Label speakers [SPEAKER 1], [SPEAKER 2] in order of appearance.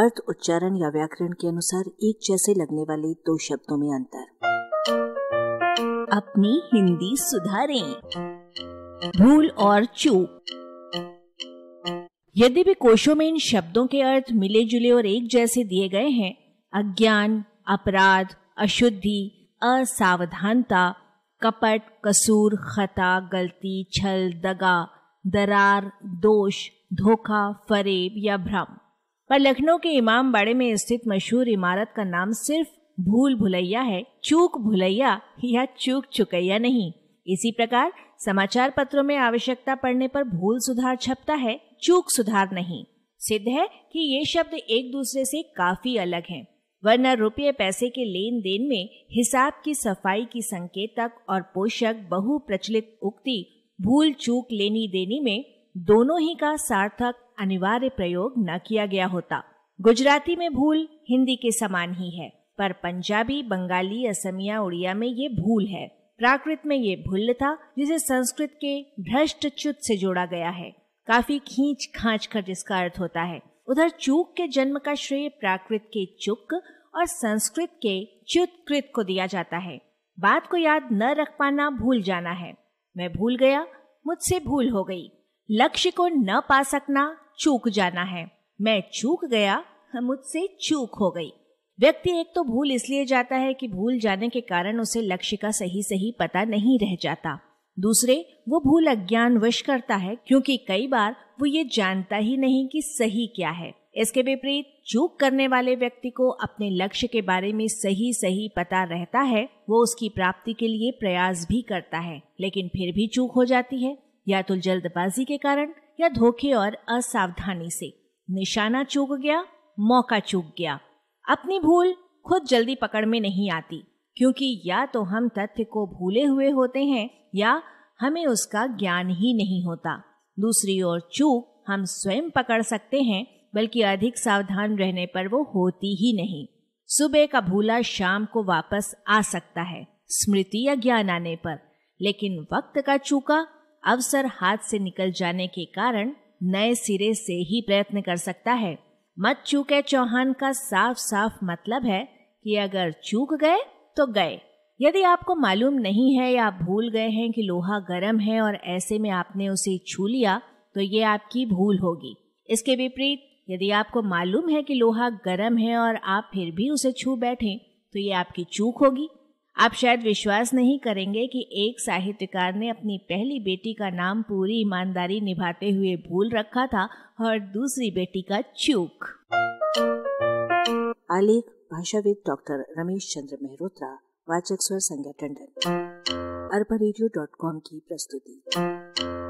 [SPEAKER 1] अर्थ उच्चारण या व्याकरण के अनुसार एक जैसे लगने वाले दो शब्दों में अंतर अपनी हिंदी सुधारें भूल और चूक यदि भी कोशों में इन शब्दों के अर्थ मिले जुले और एक जैसे दिए गए हैं अज्ञान अपराध अशुद्धि असावधानता कपट कसूर खता गलती छल दगा दरार दोष धोखा फरेब या भ्रम पर लखनऊ के इमाम बाड़े में स्थित मशहूर इमारत का नाम सिर्फ भूल भुलैया है चूक भुलैया या चूक चुकैया नहीं इसी प्रकार समाचार पत्रों में आवश्यकता पड़ने पर भूल सुधार छपता है चूक सुधार नहीं सिद्ध है कि ये शब्द एक दूसरे से काफी अलग हैं। वरना रुपये पैसे के लेन देन में हिसाब की सफाई की संकेतक और पोषक बहु प्रचलित उक्ति भूल चूक लेनी देनी में दोनों ही का सार्थक अनिवार्य प्रयोग न किया गया होता गुजराती में भूल हिंदी के समान ही है पर पंजाबी बंगाली असमिया उड़िया में ये भूल है प्राकृत में ये भूल था जिसे संस्कृत के भ्रष्ट चुत से जोड़ा गया है काफी खींच खाच कर जिसका अर्थ होता है उधर चूक के जन्म का श्रेय प्राकृत के चुक और संस्कृत के च्युतकृत को दिया जाता है बात को याद न रख पाना भूल जाना है मैं भूल गया मुझसे भूल हो गई लक्ष्य को न पा सकना चूक जाना है मैं चूक गया मुझसे चूक हो गई व्यक्ति एक तो भूल इसलिए जाता है कि भूल जाने के कारण उसे लक्ष्य का सही सही पता नहीं रह जाता दूसरे वो भूल अज्ञान वश करता है क्योंकि कई बार वो ये जानता ही नहीं कि सही क्या है इसके विपरीत चूक करने वाले व्यक्ति को अपने लक्ष्य के बारे में सही सही पता रहता है वो उसकी प्राप्ति के लिए प्रयास भी करता है लेकिन फिर भी चूक हो जाती है या तो जल्दबाजी के कारण या धोखे और असावधानी से निशाना चूक गया मौका चूक गया अपनी भूल खुद जल्दी पकड़ में नहीं आती क्योंकि या तो हम तथ्य को भूले हुए होते हैं या हमें उसका ज्ञान ही नहीं होता दूसरी ओर चूक हम स्वयं पकड़ सकते हैं बल्कि अधिक सावधान रहने पर वो होती ही नहीं सुबह का भूला शाम को वापस आ सकता है स्मृति या ज्ञान आने पर लेकिन वक्त का चूका अवसर हाथ से निकल जाने के कारण नए सिरे से ही प्रयत्न कर सकता है मत चूके चौहान का साफ साफ मतलब है कि अगर चूक गए तो गए यदि आपको मालूम नहीं है या आप भूल गए हैं कि लोहा गर्म है और ऐसे में आपने उसे छू लिया तो ये आपकी भूल होगी इसके विपरीत यदि आपको मालूम है कि लोहा गर्म है और आप फिर भी उसे छू बैठे तो ये आपकी चूक होगी आप शायद विश्वास नहीं करेंगे कि एक साहित्यकार ने अपनी पहली बेटी का नाम पूरी ईमानदारी निभाते हुए भूल रखा था और दूसरी बेटी का चूक आलेख भाषाविद डॉक्टर रमेश चंद्र मेहरोत्रा वाचक स्वर संज्ञा टंडन अरबा की प्रस्तुति